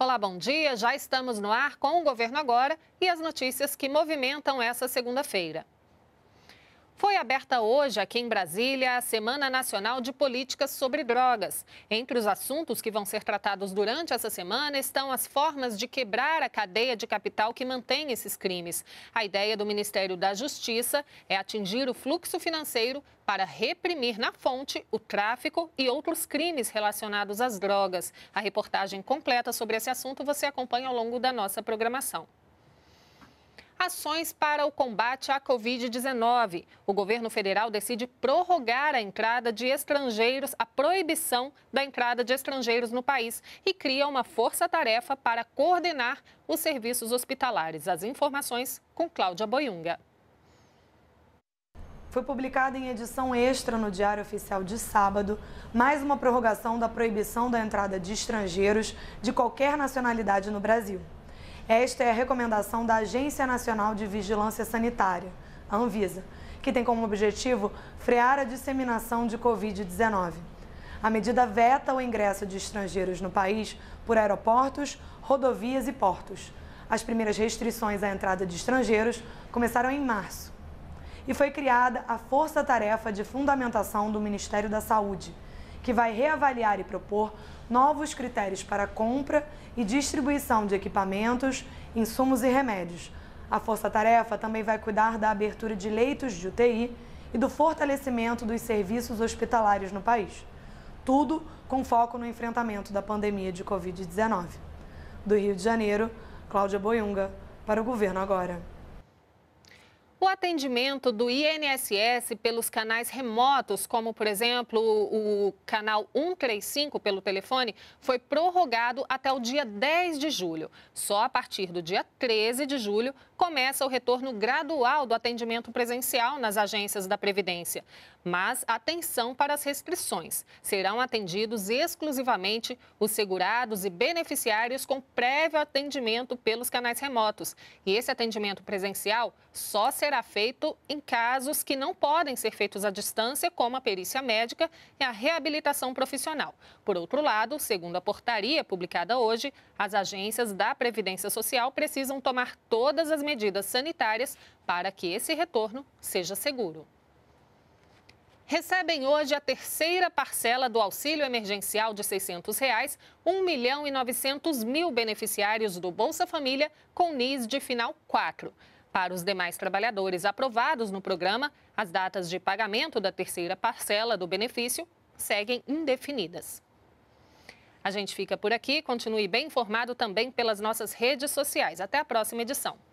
Olá, bom dia. Já estamos no ar com o Governo Agora e as notícias que movimentam essa segunda-feira. Foi aberta hoje, aqui em Brasília, a Semana Nacional de Políticas sobre Drogas. Entre os assuntos que vão ser tratados durante essa semana estão as formas de quebrar a cadeia de capital que mantém esses crimes. A ideia do Ministério da Justiça é atingir o fluxo financeiro para reprimir na fonte o tráfico e outros crimes relacionados às drogas. A reportagem completa sobre esse assunto você acompanha ao longo da nossa programação ações para o combate à Covid-19. O governo federal decide prorrogar a entrada de estrangeiros, a proibição da entrada de estrangeiros no país e cria uma força-tarefa para coordenar os serviços hospitalares. As informações com Cláudia Boiunga. Foi publicada em edição extra no Diário Oficial de sábado mais uma prorrogação da proibição da entrada de estrangeiros de qualquer nacionalidade no Brasil. Esta é a recomendação da Agência Nacional de Vigilância Sanitária, a Anvisa, que tem como objetivo frear a disseminação de Covid-19. A medida veta o ingresso de estrangeiros no país por aeroportos, rodovias e portos. As primeiras restrições à entrada de estrangeiros começaram em março. E foi criada a Força Tarefa de Fundamentação do Ministério da Saúde que vai reavaliar e propor novos critérios para compra e distribuição de equipamentos, insumos e remédios. A força-tarefa também vai cuidar da abertura de leitos de UTI e do fortalecimento dos serviços hospitalares no país. Tudo com foco no enfrentamento da pandemia de Covid-19. Do Rio de Janeiro, Cláudia Boiunga, para o Governo Agora. O atendimento do INSS pelos canais remotos, como por exemplo o canal 135 pelo telefone, foi prorrogado até o dia 10 de julho. Só a partir do dia 13 de julho começa o retorno gradual do atendimento presencial nas agências da Previdência. Mas atenção para as restrições. Serão atendidos exclusivamente os segurados e beneficiários com prévio atendimento pelos canais remotos. E esse atendimento presencial só será será feito em casos que não podem ser feitos à distância, como a perícia médica e a reabilitação profissional. Por outro lado, segundo a portaria publicada hoje, as agências da Previdência Social precisam tomar todas as medidas sanitárias para que esse retorno seja seguro recebem hoje a terceira parcela do auxílio emergencial de R$ 600, reais, 1 milhão e 900 mil beneficiários do Bolsa Família com NIS de final 4. Para os demais trabalhadores aprovados no programa, as datas de pagamento da terceira parcela do benefício seguem indefinidas. A gente fica por aqui. Continue bem informado também pelas nossas redes sociais. Até a próxima edição.